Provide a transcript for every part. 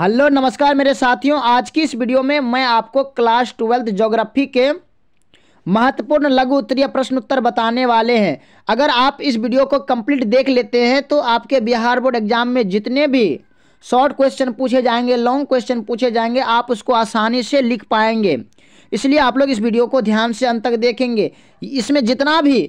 hello नमस्कार मेरे साथियों आज की इस वीडियो में मैं आपको क्लास ट्वेल्थ ज्योग्राफी के महत्वपूर्ण लघु उत्तरीय प्रश्न उत्तर बताने वाले हैं अगर आप इस वीडियो को कंप्लीट देख लेते हैं तो आपके बिहार बोर्ड एग्जाम में जितने भी शॉर्ट क्वेश्चन पूछे जाएंगे लॉन्ग क्वेश्चन पूछे जाएंगे आप उसको आसानी से लिख पाएंगे इसलिए आप लोग इस वीडियो को ध्यान से अंत तक देखेंगे इसमें जितना भी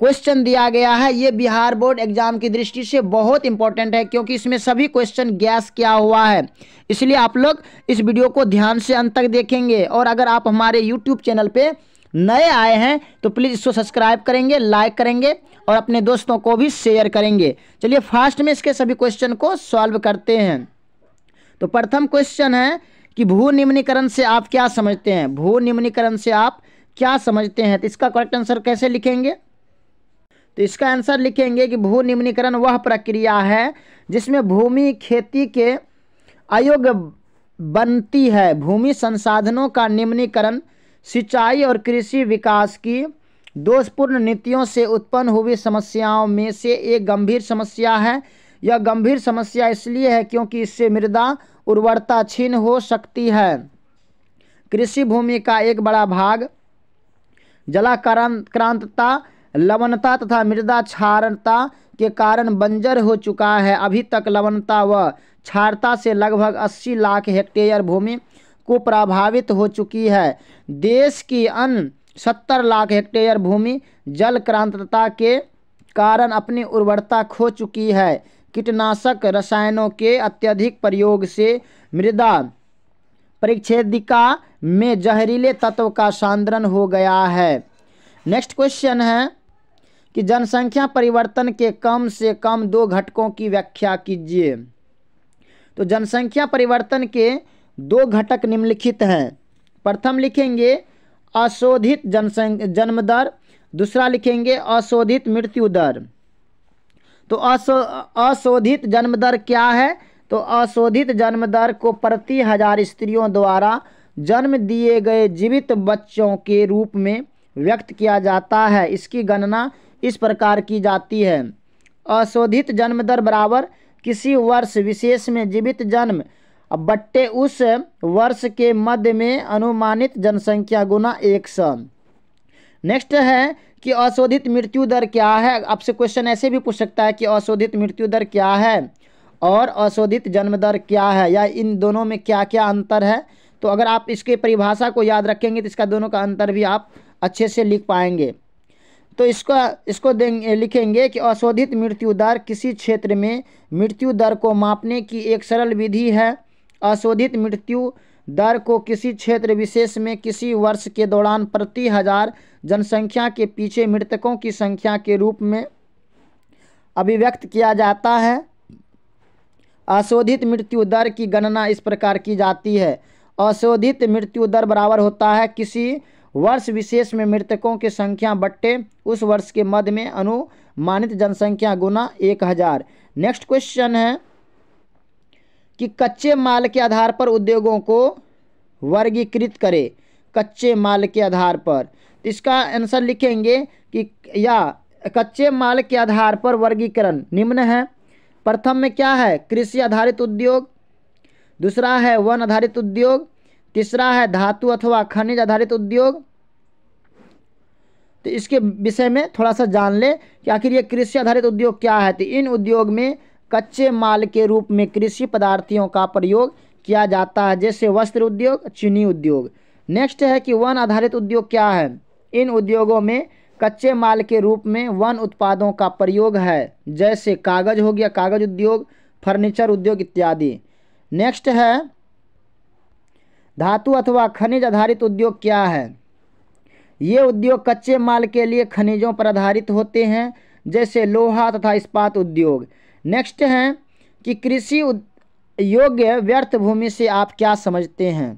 क्वेश्चन दिया गया है ये बिहार बोर्ड एग्जाम की दृष्टि से बहुत इंपॉर्टेंट है क्योंकि इसमें सभी क्वेश्चन गैस किया हुआ है इसलिए आप लोग इस वीडियो को ध्यान से अंत तक देखेंगे और अगर आप हमारे यूट्यूब चैनल पे नए आए हैं तो प्लीज़ इसको सब्सक्राइब करेंगे लाइक करेंगे और अपने दोस्तों को भी शेयर करेंगे चलिए फास्ट में इसके सभी क्वेश्चन को सॉल्व करते हैं तो प्रथम क्वेश्चन है कि भू निम्नीकरण से आप क्या समझते हैं भू निम्नीकरण से आप क्या समझते हैं तो इसका करेक्ट आंसर कैसे लिखेंगे तो इसका आंसर लिखेंगे कि भू निम्नीकरण वह प्रक्रिया है जिसमें भूमि खेती के अयोग्य बनती है भूमि संसाधनों का निम्नीकरण सिंचाई और कृषि विकास की दोषपूर्ण नीतियों से उत्पन्न हुई समस्याओं में से एक गंभीर समस्या है यह गंभीर समस्या इसलिए है क्योंकि इससे मृदा उर्वरता छीन हो सकती है कृषि भूमि का एक बड़ा भाग जलाक्रांतता लवणता तथा मृदा क्षारता के कारण बंजर हो चुका है अभी तक लवणता व क्षारता से लगभग 80 लाख हेक्टेयर भूमि को प्रभावित हो चुकी है देश की अन्य सत्तर लाख हेक्टेयर भूमि जल क्रांतता के कारण अपनी उर्वरता खो चुकी है कीटनाशक रसायनों के अत्यधिक प्रयोग से मृदा परिच्छेदिका में जहरीले तत्व का सांद्रण हो गया है नेक्स्ट क्वेश्चन है कि जनसंख्या परिवर्तन के कम से कम दो घटकों की व्याख्या कीजिए तो जनसंख्या परिवर्तन के दो घटक निम्नलिखित हैं प्रथम लिखेंगे अशोधित जनसं जन्म दर दूसरा लिखेंगे अशोधित मृत्यु दर तो अशोधित जन्म दर क्या है तो अशोधित जन्म दर को प्रति हजार स्त्रियों द्वारा जन्म दिए गए जीवित बच्चों के रूप में व्यक्त किया जाता है इसकी गणना इस प्रकार की जाती है अशोधित जन्म दर बराबर किसी वर्ष विशेष में जीवित जन्म बट्टे उस वर्ष के मध्य में अनुमानित जनसंख्या गुना एक सौ नेक्स्ट है कि अशोधित मृत्यु दर क्या है आपसे क्वेश्चन ऐसे भी पूछ सकता है कि अशोधित मृत्यु दर क्या है और अशोधित जन्म दर क्या है या इन दोनों में क्या क्या अंतर है तो अगर आप इसके परिभाषा को याद रखेंगे तो इसका दोनों का अंतर भी आप अच्छे से लिख पाएंगे तो इसका इसको देंगे लिखेंगे कि अशोधित मृत्यु दर किसी क्षेत्र में मृत्यु दर को मापने की एक सरल विधि है अशोधित मृत्यु दर को किसी क्षेत्र विशेष में किसी वर्ष के दौरान प्रति हजार जनसंख्या के पीछे मृतकों की संख्या के रूप में अभिव्यक्त किया जाता है अशोधित मृत्यु दर की गणना इस प्रकार की जाती है अशोधित मृत्यु दर बराबर होता है किसी वर्ष विशेष में मृतकों की संख्या बट्टे उस वर्ष के मध्य में अनुमानित जनसंख्या गुना एक हज़ार नेक्स्ट क्वेश्चन है कि कच्चे माल के आधार पर उद्योगों को वर्गीकृत करें कच्चे माल के आधार पर तो इसका आंसर लिखेंगे कि या कच्चे माल के आधार पर वर्गीकरण निम्न है प्रथम में क्या है कृषि आधारित उद्योग दूसरा है वन आधारित उद्योग तीसरा है धातु अथवा खनिज आधारित उद्योग तो इसके विषय में थोड़ा सा जान लें कि आखिर ये कृषि आधारित उद्योग क्या है तो इन उद्योग में कच्चे माल के रूप में कृषि पदार्थियों का प्रयोग किया जाता है जैसे वस्त्र उद्योग चीनी उद्योग नेक्स्ट है कि वन आधारित उद्योग क्या है इन उद्योगों में कच्चे माल के रूप में वन उत्पादों का प्रयोग है जैसे कागज़ हो गया कागज़ उद्योग फर्नीचर उद्योग इत्यादि नेक्स्ट है धातु अथवा खनिज आधारित उद्योग क्या है ये उद्योग कच्चे माल के लिए खनिजों पर आधारित होते हैं जैसे लोहा तथा इस्पात उद्योग नेक्स्ट हैं कि कृषि योग्य व्यर्थ भूमि से आप क्या समझते हैं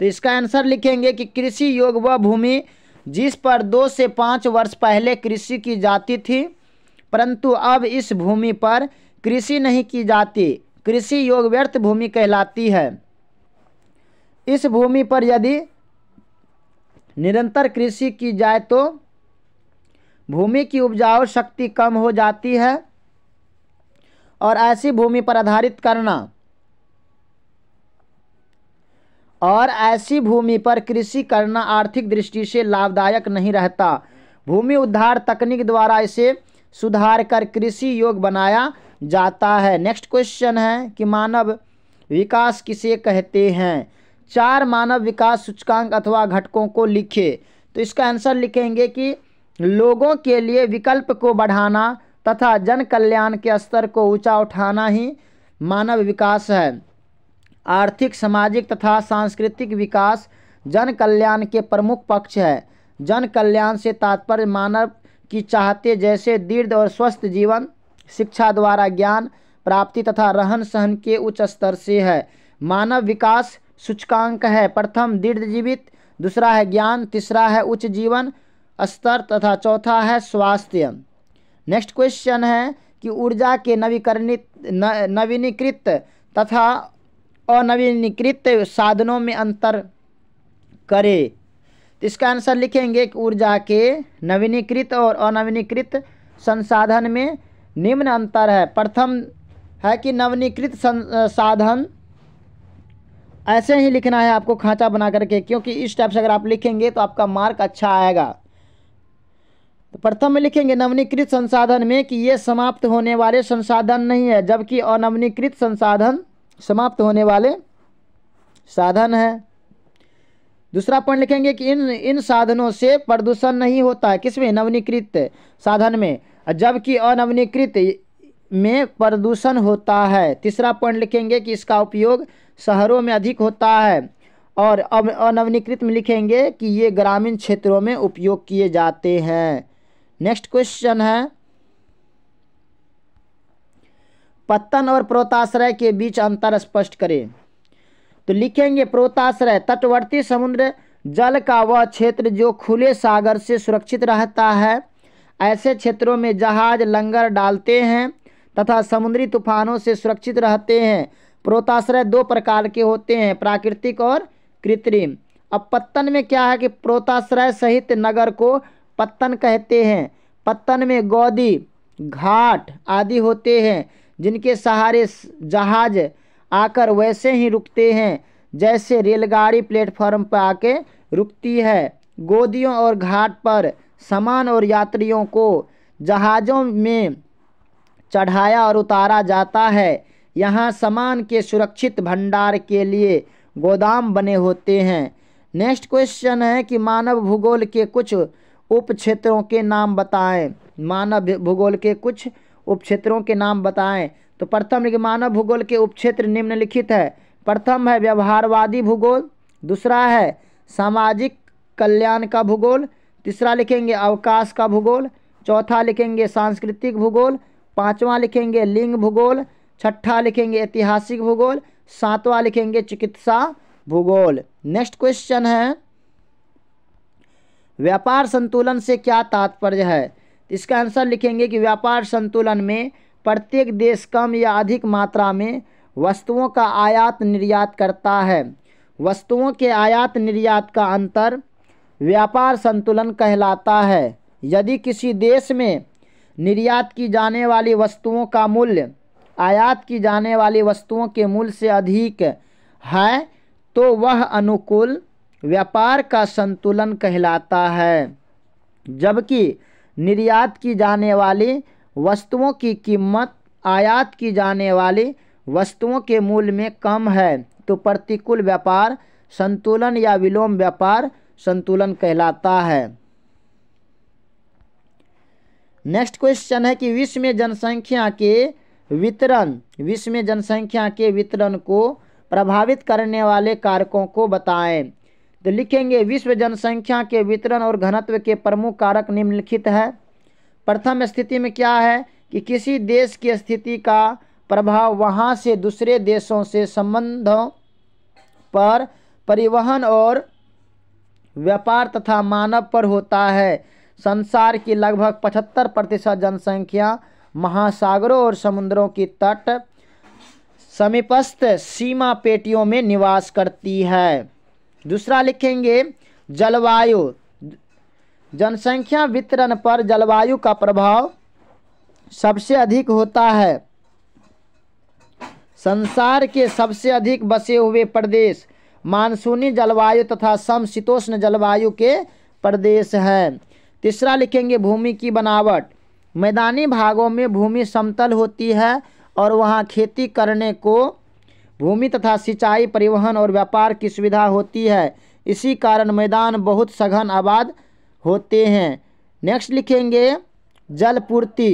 तो इसका आंसर लिखेंगे कि कृषि योग वह भूमि जिस पर दो से पाँच वर्ष पहले कृषि की जाती थी परंतु अब इस भूमि पर कृषि नहीं की जाती कृषि योग व्यर्थ भूमि कहलाती है इस भूमि पर यदि निरंतर कृषि की जाए तो भूमि की उपजाऊ शक्ति कम हो जाती है और ऐसी भूमि पर आधारित करना और ऐसी भूमि पर कृषि करना आर्थिक दृष्टि से लाभदायक नहीं रहता भूमि उद्धार तकनीक द्वारा इसे सुधार कर कृषि योग बनाया जाता है नेक्स्ट क्वेश्चन है कि मानव विकास किसे कहते हैं चार मानव विकास सूचकांक अथवा घटकों को लिखे तो इसका आंसर लिखेंगे कि लोगों के लिए विकल्प को बढ़ाना तथा जन कल्याण के स्तर को ऊंचा उठाना ही मानव विकास है आर्थिक सामाजिक तथा सांस्कृतिक विकास जन कल्याण के प्रमुख पक्ष है जन कल्याण से तात्पर्य मानव की चाहते जैसे दीर्घ और स्वस्थ जीवन शिक्षा द्वारा ज्ञान प्राप्ति तथा रहन सहन के उच्च स्तर से है मानव विकास सूचकांक है प्रथम दीर्घ जीवित दूसरा है ज्ञान तीसरा है उच्च जीवन स्तर तथा चौथा है स्वास्थ्य नेक्स्ट क्वेश्चन है कि ऊर्जा के नवीकरणित नवीनीकृत तथा अनवीनीकृत साधनों में अंतर करें तो इसका आंसर लिखेंगे कि ऊर्जा के नवीनीकृत और अनवीनीकृत संसाधन में निम्न अंतर है प्रथम है कि नवनीकृत साधन ऐसे ही लिखना है आपको खांचा बना करके क्योंकि इस टाइप से अगर आप लिखेंगे तो आपका मार्क अच्छा आएगा तो प्रथम में लिखेंगे नवनीकृत संसाधन में कि ये समाप्त होने वाले संसाधन नहीं है जबकि अनवनीकृत संसाधन समाप्त होने वाले साधन है दूसरा पॉइंट लिखेंगे कि इन इन साधनों से प्रदूषण नहीं होता है किसमें नवनीकृत साधन में जबकि अनवनीकृत में प्रदूषण होता है तीसरा पॉइंट लिखेंगे कि इसका उपयोग शहरों में अधिक होता है और अब अनवनीकृत में लिखेंगे कि ये ग्रामीण क्षेत्रों में उपयोग किए जाते हैं नेक्स्ट क्वेश्चन है पत्तन और प्रोताश्रय के बीच अंतर स्पष्ट करें तो लिखेंगे प्रोताश्रय तटवर्ती समुद्र जल का वह क्षेत्र जो खुले सागर से सुरक्षित रहता है ऐसे क्षेत्रों में जहाज लंगर डालते हैं तथा समुद्री तूफानों से सुरक्षित रहते हैं प्रोताश्रय दो प्रकार के होते हैं प्राकृतिक और कृत्रिम अब पत्तन में क्या है कि प्रोताश्रय सहित नगर को पत्तन कहते हैं पत्तन में गौदी घाट आदि होते हैं जिनके सहारे जहाज आकर वैसे ही रुकते हैं जैसे रेलगाड़ी प्लेटफॉर्म पर आके रुकती है गोदियों और घाट पर सामान और यात्रियों को जहाज़ों में चढ़ाया और उतारा जाता है यहाँ सामान के सुरक्षित भंडार के लिए गोदाम बने होते हैं नेक्स्ट क्वेश्चन है कि मानव भूगोल के कुछ उप क्षेत्रों के नाम बताएं मानव भूगोल के कुछ उप क्षेत्रों के नाम बताएं तो प्रथम मानव भूगोल के उप क्षेत्र निम्नलिखित है प्रथम है व्यवहारवादी भूगोल दूसरा है सामाजिक कल्याण का भूगोल तीसरा लिखेंगे अवकाश का भूगोल चौथा लिखेंगे सांस्कृतिक भूगोल पाँचवा लिखेंगे लिंग भूगोल छठा लिखेंगे ऐतिहासिक भूगोल सातवां लिखेंगे चिकित्सा भूगोल नेक्स्ट क्वेश्चन है व्यापार संतुलन से क्या तात्पर्य है इसका आंसर लिखेंगे कि व्यापार संतुलन में प्रत्येक देश कम या अधिक मात्रा में वस्तुओं का आयात निर्यात करता है वस्तुओं के आयात निर्यात का अंतर व्यापार संतुलन कहलाता है यदि किसी देश में निर्यात की जाने वाली वस्तुओं का मूल्य आयात की जाने वाली वस्तुओं के मूल्य से अधिक है तो वह अनुकूल व्यापार का संतुलन कहलाता है जबकि निर्यात की जाने वाली वस्तुओं की कीमत आयात की जाने वाली वस्तुओं के मूल्य में कम है तो प्रतिकूल व्यापार संतुलन या विलोम व्यापार संतुलन कहलाता है नेक्स्ट क्वेश्चन है कि विश्व में जनसंख्या के वितरण विश्व में जनसंख्या के वितरण को प्रभावित करने वाले कारकों को बताएं तो लिखेंगे विश्व जनसंख्या के वितरण और घनत्व के प्रमुख कारक निम्नलिखित है प्रथम स्थिति में क्या है कि किसी देश की स्थिति का प्रभाव वहाँ से दूसरे देशों से संबंधों पर परिवहन और व्यापार तथा मानव पर होता है संसार की लगभग 75 प्रतिशत जनसंख्या महासागरों और समुद्रों की तट समीपस्थ सीमा पेटियों में निवास करती है दूसरा लिखेंगे जलवायु जनसंख्या वितरण पर जलवायु का प्रभाव सबसे अधिक होता है संसार के सबसे अधिक बसे हुए प्रदेश मानसूनी जलवायु तथा समशीतोष्ण जलवायु के प्रदेश हैं तीसरा लिखेंगे भूमि की बनावट मैदानी भागों में भूमि समतल होती है और वहाँ खेती करने को भूमि तथा सिंचाई परिवहन और व्यापार की सुविधा होती है इसी कारण मैदान बहुत सघन आबाद होते हैं नेक्स्ट लिखेंगे जलपूर्ति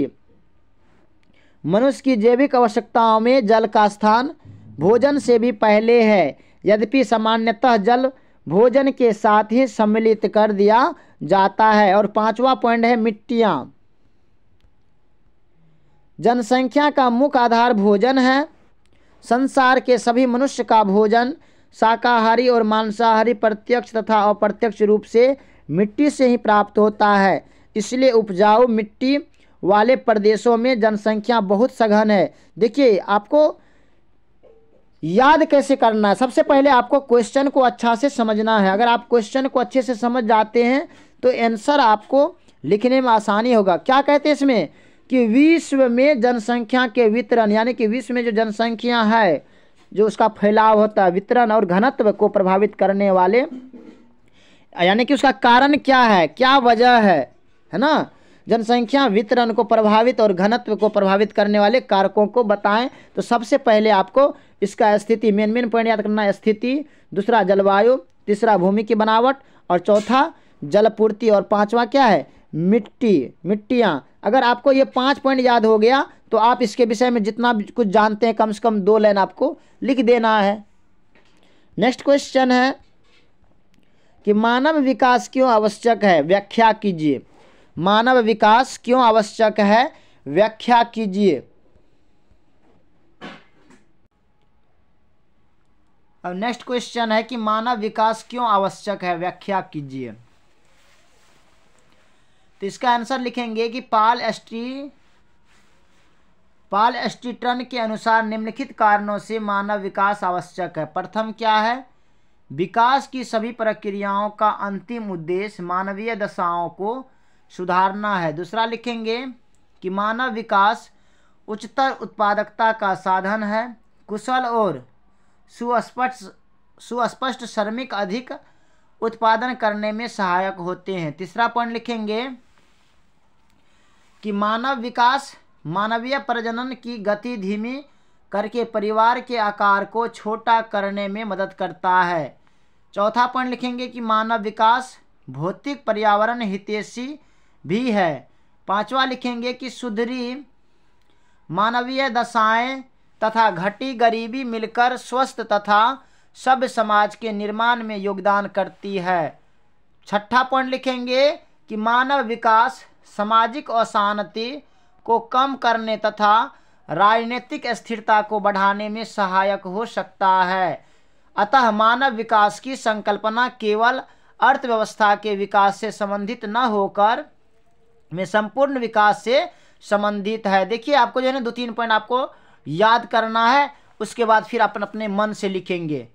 मनुष्य की जैविक आवश्यकताओं में जल का स्थान भोजन से भी पहले है यद्यपि सामान्यतः जल भोजन के साथ ही सम्मिलित कर दिया जाता है और पांचवा पॉइंट है मिट्टियाँ जनसंख्या का मुख्य आधार भोजन है संसार के सभी मनुष्य का भोजन शाकाहारी और मांसाहारी प्रत्यक्ष तथा अप्रत्यक्ष रूप से मिट्टी से ही प्राप्त होता है इसलिए उपजाऊ मिट्टी वाले प्रदेशों में जनसंख्या बहुत सघन है देखिए आपको याद कैसे करना है सबसे पहले आपको क्वेश्चन को अच्छा से समझना है अगर आप क्वेश्चन को अच्छे से समझ जाते हैं तो आंसर आपको लिखने में आसानी होगा क्या कहते हैं इसमें कि विश्व में जनसंख्या के वितरण यानी कि विश्व में जो जनसंख्या है जो उसका फैलाव होता है वितरण और घनत्व को प्रभावित करने वाले यानी कि उसका कारण क्या है क्या वजह है है ना जनसंख्या वितरण को प्रभावित और घनत्व को प्रभावित करने वाले कारकों को बताएं तो सबसे पहले आपको इसका स्थिति मेन मेन पॉइंट याद करना है स्थिति दूसरा जलवायु तीसरा भूमि की बनावट और चौथा जलपूर्ति और पाँचवा क्या है मिट्टी मिट्टियाँ अगर आपको ये पाँच पॉइंट याद हो गया तो आप इसके विषय में जितना कुछ जानते हैं कम से कम दो लाइन आपको लिख देना है नेक्स्ट क्वेश्चन है कि मानव विकास क्यों आवश्यक है व्याख्या कीजिए मानव विकास क्यों आवश्यक है व्याख्या कीजिए अब नेक्स्ट क्वेश्चन है कि मानव विकास क्यों आवश्यक है व्याख्या कीजिए तो इसका आंसर लिखेंगे कि पाल एस्ट्री पाल एस्टीटन के अनुसार निम्नलिखित कारणों से मानव विकास आवश्यक है प्रथम क्या है विकास की सभी प्रक्रियाओं का अंतिम उद्देश्य मानवीय दशाओं को सुधारना है दूसरा लिखेंगे कि मानव विकास उच्चतर उत्पादकता का साधन है कुशल और सुस्पष्ट सुस्पष्ट श्रमिक अधिक उत्पादन करने में सहायक होते हैं तीसरा पॉइंट लिखेंगे कि मानव विकास मानवीय प्रजनन की गति धीमी करके परिवार के आकार को छोटा करने में मदद करता है चौथा पॉइंट लिखेंगे कि मानव विकास भौतिक पर्यावरण हितेशी भी है पांचवा लिखेंगे कि सुधरी मानवीय दशाएं तथा घटी गरीबी मिलकर स्वस्थ तथा सभ्य समाज के निर्माण में योगदान करती है छठा पॉइंट लिखेंगे कि मानव विकास सामाजिक अशांति को कम करने तथा राजनीतिक स्थिरता को बढ़ाने में सहायक हो सकता है अतः मानव विकास की संकल्पना केवल अर्थव्यवस्था के विकास से संबंधित न होकर में संपूर्ण विकास से संबंधित है देखिए आपको जो है ना दो तीन पॉइंट आपको याद करना है उसके बाद फिर अपन अपने मन से लिखेंगे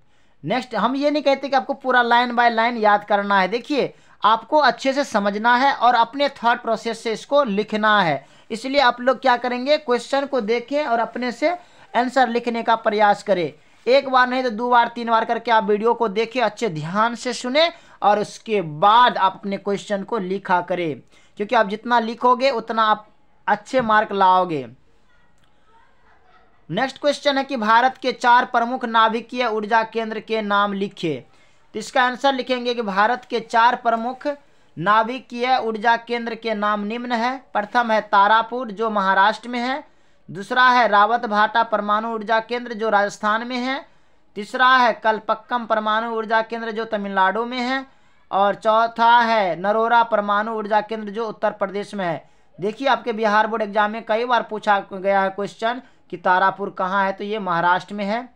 नेक्स्ट हम ये नहीं कहते कि आपको पूरा लाइन बाय लाइन याद करना है देखिए आपको अच्छे से समझना है और अपने थॉट प्रोसेस से इसको लिखना है इसलिए आप लोग क्या करेंगे क्वेश्चन को देखें और अपने से आंसर लिखने का प्रयास करें एक बार नहीं तो दो बार तीन बार करके आप वीडियो को देखें अच्छे ध्यान से सुने और उसके बाद आप अपने क्वेश्चन को लिखा करें क्योंकि आप जितना लिखोगे उतना आप अच्छे मार्क लाओगे नेक्स्ट क्वेश्चन है कि भारत के चार प्रमुख नाभिकीय ऊर्जा केंद्र के नाम लिखिए तो इसका आंसर लिखेंगे कि भारत के चार प्रमुख नाभिकीय ऊर्जा केंद्र के नाम निम्न है प्रथम है तारापुर जो महाराष्ट्र में है दूसरा है रावत भाटा परमाणु ऊर्जा केंद्र जो राजस्थान में है तीसरा है कलपक्कम परमाणु ऊर्जा केंद्र जो तमिलनाडु में है और चौथा है नरोरा परमाणु ऊर्जा केंद्र जो उत्तर प्रदेश में है देखिए आपके बिहार बोर्ड एग्जाम में कई बार पूछा गया है क्वेश्चन कि तारापुर कहाँ है तो ये महाराष्ट्र में है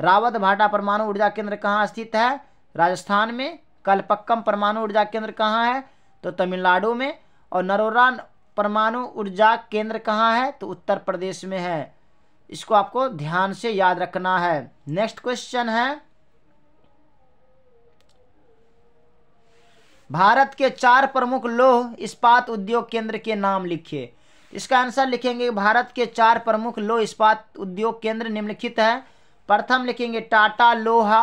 रावत भाटा परमाणु ऊर्जा केंद्र कहाँ स्थित है राजस्थान में कलपक्कम परमाणु ऊर्जा केंद्र कहाँ है तो तमिलनाडु में और नरोरा परमाणु ऊर्जा केंद्र कहाँ है तो उत्तर प्रदेश में है इसको आपको ध्यान से याद रखना है नेक्स्ट क्वेश्चन है भारत के चार प्रमुख लोह इस्पात उद्योग केंद्र के नाम लिखिए इसका आंसर लिखेंगे भारत के चार प्रमुख लोह इस्पात उद्योग केंद्र निम्नलिखित है प्रथम लिखेंगे टाटा लोहा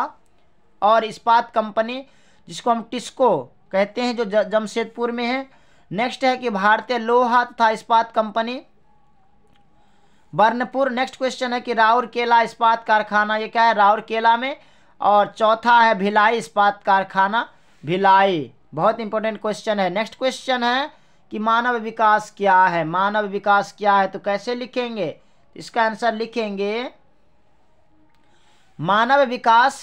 और इस्पात कंपनी जिसको हम टिस्को कहते हैं जो जमशेदपुर में है नेक्स्ट है कि भारतीय लोहा तथा इस्पात कंपनी बर्नपुर नेक्स्ट क्वेश्चन है कि राउरकेला इस्पात कारखाना ये क्या है राउरकेला में और चौथा है भिलाई इस्पात कारखाना भिलाई बहुत इंपॉर्टेंट क्वेश्चन है नेक्स्ट क्वेश्चन है कि मानव विकास क्या है मानव विकास क्या है तो कैसे लिखेंगे इसका आंसर लिखेंगे मानव विकास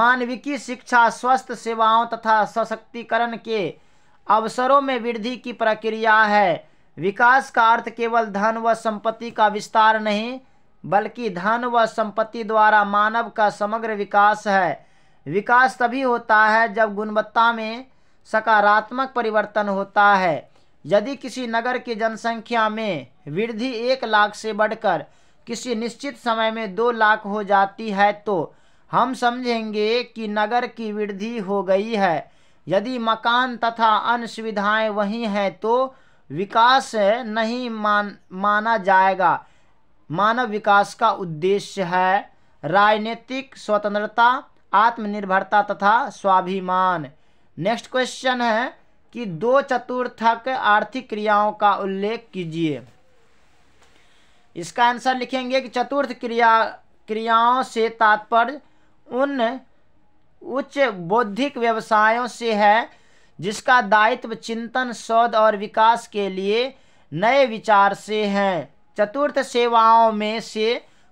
मानविकी शिक्षा स्वास्थ्य सेवाओं तथा सशक्तिकरण के अवसरों में वृद्धि की प्रक्रिया है विकास का अर्थ केवल धन व संपत्ति का विस्तार नहीं बल्कि धन व संपत्ति द्वारा मानव का समग्र विकास है विकास तभी होता है जब गुणवत्ता में सकारात्मक परिवर्तन होता है यदि किसी नगर की जनसंख्या में वृद्धि एक लाख से बढ़कर किसी निश्चित समय में दो लाख हो जाती है तो हम समझेंगे कि नगर की वृद्धि हो गई है यदि मकान तथा अन्य सुविधाएं वहीं हैं तो विकास नहीं मान माना जाएगा मानव विकास का उद्देश्य है राजनीतिक स्वतंत्रता आत्मनिर्भरता तथा स्वाभिमान नेक्स्ट क्वेश्चन है कि दो चतुर्थक आर्थिक क्रियाओं का उल्लेख कीजिए इसका आंसर लिखेंगे कि चतुर्थ क्रिया क्रियाओं से तात्पर्य उन उच्च बौद्धिक व्यवसायों से है जिसका दायित्व चिंतन शोध और विकास के लिए नए विचार से हैं चतुर्थ सेवाओं में से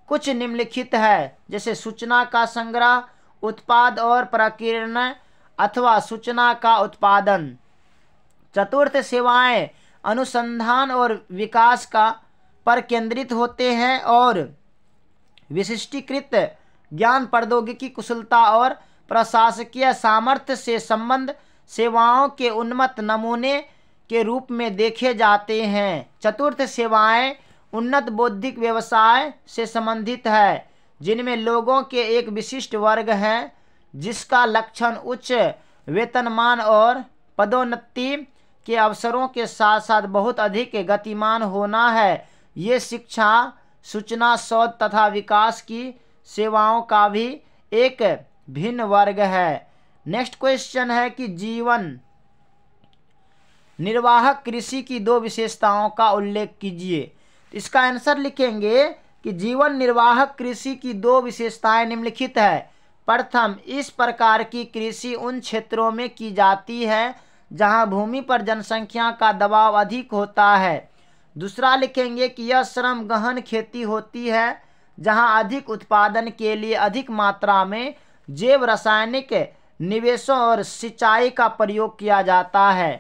कुछ निम्नलिखित है जैसे सूचना का संग्रह उत्पाद और प्रकीर्ण अथवा सूचना का उत्पादन चतुर्थ सेवाएं अनुसंधान और विकास का पर केंद्रित होते हैं और विशिष्टीकृत ज्ञान प्रौद्योगिकी कुशलता और प्रशासकीय सामर्थ्य से संबंध सेवाओं के उन्नत नमूने के रूप में देखे जाते हैं चतुर्थ सेवाएं उन्नत बौद्धिक व्यवसाय से संबंधित है जिनमें लोगों के एक विशिष्ट वर्ग है जिसका लक्षण उच्च वेतनमान और पदोन्नति के अवसरों के साथ साथ बहुत अधिक गतिमान होना है ये शिक्षा सूचना शोध तथा विकास की सेवाओं का भी एक भिन्न वर्ग है नेक्स्ट क्वेश्चन है कि जीवन निर्वाहक कृषि की दो विशेषताओं का उल्लेख कीजिए इसका आंसर लिखेंगे कि जीवन निर्वाह कृषि की दो विशेषताएं निम्नलिखित है प्रथम इस प्रकार की कृषि उन क्षेत्रों में की जाती है जहां भूमि पर जनसंख्या का दबाव अधिक होता है दूसरा लिखेंगे कि यह श्रम गहन खेती होती है जहां अधिक उत्पादन के लिए अधिक मात्रा में जैव रासायनिक निवेशों और सिंचाई का प्रयोग किया जाता है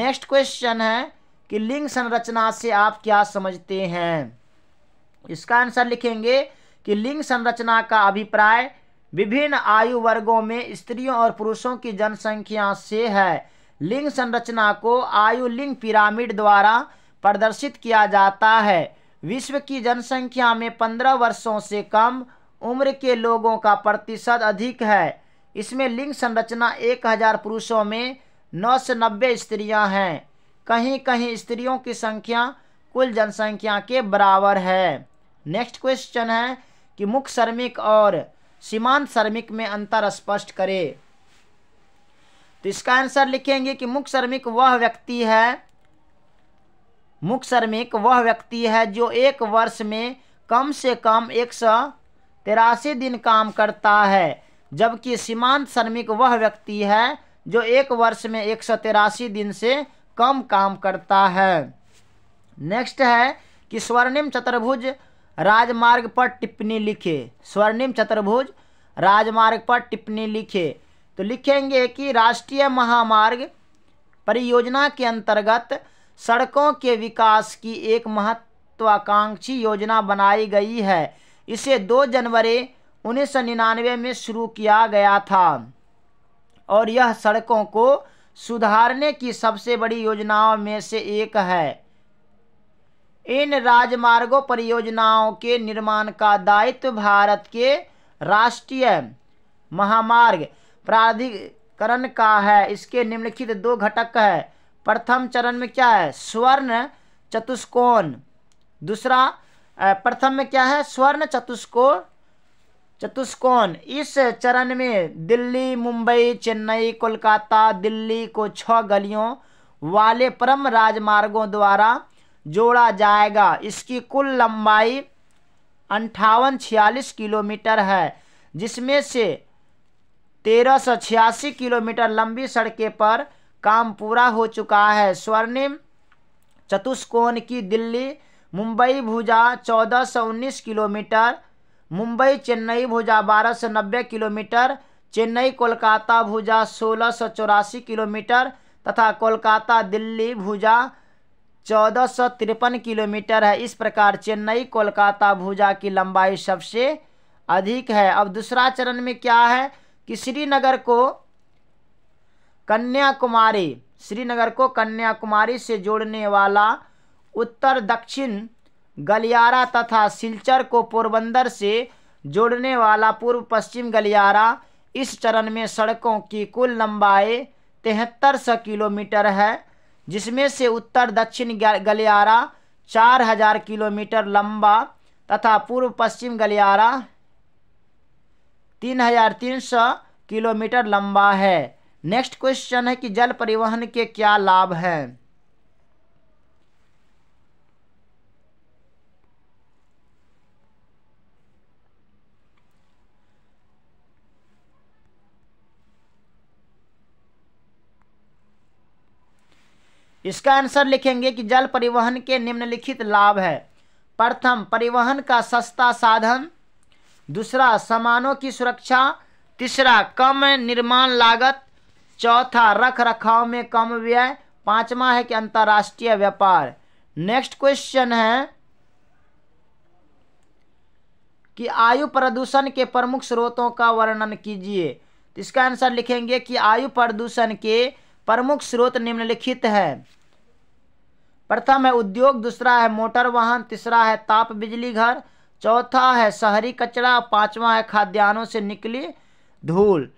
नेक्स्ट क्वेश्चन है कि लिंग संरचना से आप क्या समझते हैं इसका आंसर लिखेंगे कि लिंग संरचना का अभिप्राय विभिन्न आयु वर्गों में स्त्रियों और पुरुषों की जनसंख्या से है लिंग संरचना को आयु लिंग पिरामिड द्वारा प्रदर्शित किया जाता है विश्व की जनसंख्या में पंद्रह वर्षों से कम उम्र के लोगों का प्रतिशत अधिक है इसमें लिंग संरचना एक हज़ार पुरुषों में नौ सौ नब्बे स्त्रियाँ हैं कहीं कहीं स्त्रियों की संख्या कुल जनसंख्या के बराबर है नेक्स्ट क्वेश्चन है कि मुख्य श्रमिक और सीमांत श्रमिक में अंतर स्पष्ट करें तो इसका आंसर लिखेंगे कि मुख्य श्रमिक वह व्यक्ति है मुख्य श्रमिक वह व्यक्ति है जो एक वर्ष में कम से कम एक सौ तिरासी दिन काम करता है जबकि सीमांत श्रमिक वह व्यक्ति है जो एक वर्ष में एक सौ तिरासी दिन से कम काम करता है नेक्स्ट है कि स्वर्णिम चतुर्भुज राजमार्ग पर टिप्पणी लिखे स्वर्णिम चतुर्भुज राजमार्ग पर टिप्पणी लिखे तो लिखेंगे कि राष्ट्रीय महामार्ग परियोजना के अंतर्गत सड़कों के विकास की एक महत्वाकांक्षी योजना बनाई गई है इसे 2 जनवरी उन्नीस में शुरू किया गया था और यह सड़कों को सुधारने की सबसे बड़ी योजनाओं में से एक है इन राजमार्गों परियोजनाओं के निर्माण का दायित्व भारत के राष्ट्रीय महामार्ग प्राधिकरण का है इसके निम्नलिखित दो घटक है प्रथम चरण में क्या है स्वर्ण चतुष्कोण दूसरा प्रथम में क्या है स्वर्ण चतुष्कोण चतुष्कोण इस चरण में दिल्ली मुंबई चेन्नई कोलकाता दिल्ली को छह गलियों वाले परम राजमार्गों द्वारा जोड़ा जाएगा इसकी कुल लंबाई अंठावन छियालीस किलोमीटर है जिसमें से तेरह सौ छियासी किलोमीटर लंबी सड़कें पर काम पूरा हो चुका है स्वर्णिम चतुष्कोण की दिल्ली मुंबई भुजा चौदह सौ उन्नीस किलोमीटर मुंबई चेन्नई भुजा बारह सौ नब्बे किलोमीटर चेन्नई कोलकाता भुजा सोलह सौ चौरासी किलोमीटर तथा कोलकाता दिल्ली भुजा चौदह सौ तिरपन किलोमीटर है इस प्रकार चेन्नई कोलकाता भुजा की लंबाई सबसे अधिक है अब दूसरा चरण में क्या है कि श्रीनगर को कन्याकुमारी श्रीनगर को कन्याकुमारी से जोड़ने वाला उत्तर दक्षिण गलियारा तथा सिलचर को पोरबंदर से जोड़ने वाला पूर्व पश्चिम गलियारा इस चरण में सड़कों की कुल लंबाई तिहत्तर सौ किलोमीटर है जिसमें से उत्तर दक्षिण गलियारा 4000 किलोमीटर लंबा तथा पूर्व पश्चिम गलियारा 3300 किलोमीटर लंबा है नेक्स्ट क्वेश्चन है कि जल परिवहन के क्या लाभ हैं इसका आंसर लिखेंगे कि जल परिवहन के निम्नलिखित लाभ है प्रथम परिवहन का सस्ता साधन दूसरा सामानों की सुरक्षा तीसरा कम निर्माण लागत चौथा रख रखाव में कम व्यय पांचवा है कि अंतर्राष्ट्रीय व्यापार नेक्स्ट क्वेश्चन है कि आयु प्रदूषण के प्रमुख स्रोतों का वर्णन कीजिए तो इसका आंसर लिखेंगे कि आयु प्रदूषण के प्रमुख स्रोत निम्नलिखित है प्रथम है उद्योग दूसरा है मोटर वाहन तीसरा है ताप बिजली घर चौथा है शहरी कचरा पांचवा है खाद्यान्नों से निकली धूल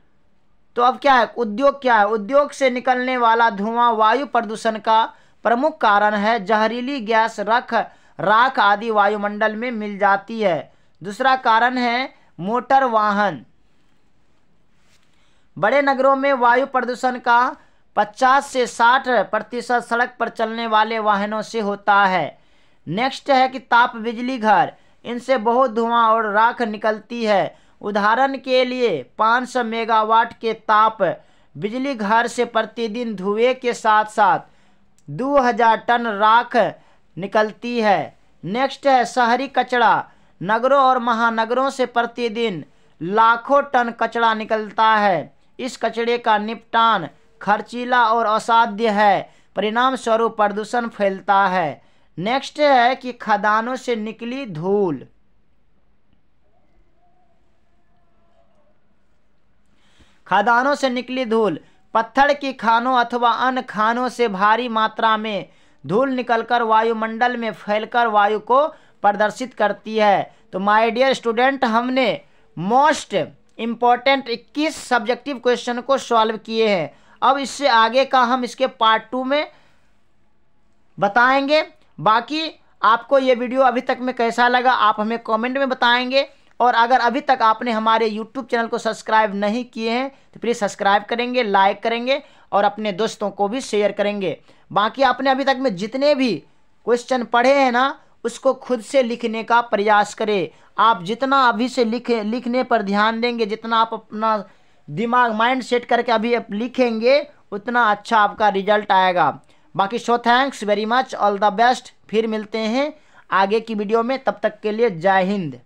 तो अब क्या है उद्योग क्या है उद्योग से निकलने वाला धुआं वायु प्रदूषण का प्रमुख कारण है जहरीली गैस रख राख आदि वायुमंडल में मिल जाती है दूसरा कारण है मोटर वाहन बड़े नगरों में वायु प्रदूषण का 50 से 60 प्रतिशत सड़क पर चलने वाले वाहनों से होता है नेक्स्ट है कि ताप बिजली घर इनसे बहुत धुआं और राख निकलती है उदाहरण के लिए 500 मेगावाट के ताप बिजली घर से प्रतिदिन धुएं के साथ साथ 2000 टन राख निकलती है नेक्स्ट है शहरी कचरा नगरों और महानगरों से प्रतिदिन लाखों टन कचरा निकलता है इस कचरे का निपटान खर्चीला और असाध्य है परिणाम स्वरूप प्रदूषण फैलता है नेक्स्ट है कि खदानों से निकली धूल खदानों से निकली धूल पत्थर की खानों अथवा अन्य खानों से भारी मात्रा में धूल निकलकर वायुमंडल में फैलकर वायु को प्रदर्शित करती है तो माय डियर स्टूडेंट हमने मोस्ट इम्पॉर्टेंट 21 सब्जेक्टिव क्वेश्चन को सॉल्व किए हैं अब इससे आगे का हम इसके पार्ट टू में बताएंगे बाकी आपको ये वीडियो अभी तक में कैसा लगा आप हमें कमेंट में बताएंगे और अगर अभी तक आपने हमारे यूट्यूब चैनल को सब्सक्राइब नहीं किए हैं तो प्लीज़ सब्सक्राइब करेंगे लाइक करेंगे और अपने दोस्तों को भी शेयर करेंगे बाकी आपने अभी तक में जितने भी क्वेश्चन पढ़े हैं ना उसको खुद से लिखने का प्रयास करें आप जितना अभी से लिखे लिखने पर ध्यान देंगे जितना आप अपना दिमाग माइंड सेट करके अभी आप लिखेंगे उतना अच्छा आपका रिजल्ट आएगा बाकी so thanks very much all the best फिर मिलते हैं आगे की वीडियो में तब तक के लिए जय हिंद